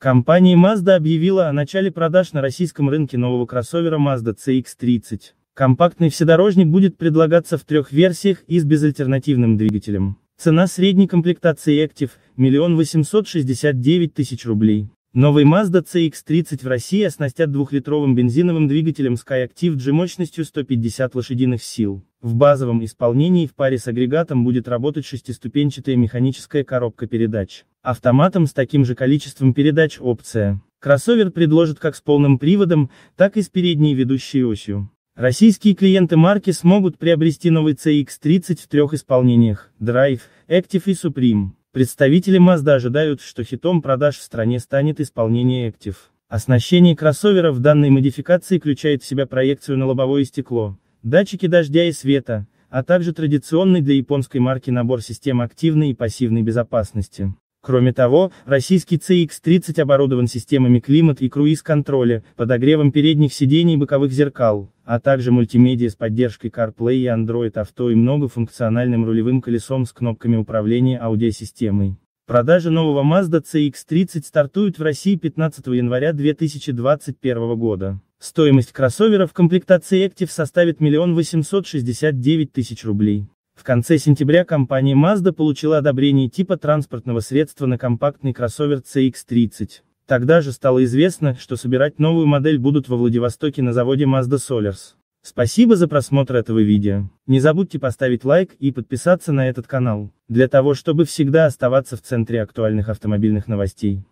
Компания Mazda объявила о начале продаж на российском рынке нового кроссовера Mazda CX-30. Компактный вседорожник будет предлагаться в трех версиях и с безальтернативным двигателем. Цена средней комплектации Active – 1 869 тысяч рублей. Новый Mazda CX-30 в России оснастят двухлитровым бензиновым двигателем Skyactiv-G мощностью 150 лошадиных сил. В базовом исполнении в паре с агрегатом будет работать шестиступенчатая механическая коробка передач. Автоматом с таким же количеством передач опция. Кроссовер предложит как с полным приводом, так и с передней ведущей осью. Российские клиенты марки смогут приобрести новый CX-30 в трех исполнениях – Drive, Active и Supreme. Представители Mazda ожидают, что хитом продаж в стране станет исполнение Active. Оснащение кроссовера в данной модификации включает в себя проекцию на лобовое стекло, датчики дождя и света, а также традиционный для японской марки набор систем активной и пассивной безопасности. Кроме того, российский CX-30 оборудован системами климат и круиз-контроля, подогревом передних сидений и боковых зеркал, а также мультимедиа с поддержкой CarPlay и Android Auto и многофункциональным рулевым колесом с кнопками управления аудиосистемой. Продажи нового Mazda CX-30 стартуют в России 15 января 2021 года. Стоимость кроссовера в комплектации Active составит 1 869 тысяч рублей. В конце сентября компания Mazda получила одобрение типа транспортного средства на компактный кроссовер CX-30. Тогда же стало известно, что собирать новую модель будут во Владивостоке на заводе Mazda Solars. Спасибо за просмотр этого видео. Не забудьте поставить лайк и подписаться на этот канал, для того чтобы всегда оставаться в центре актуальных автомобильных новостей.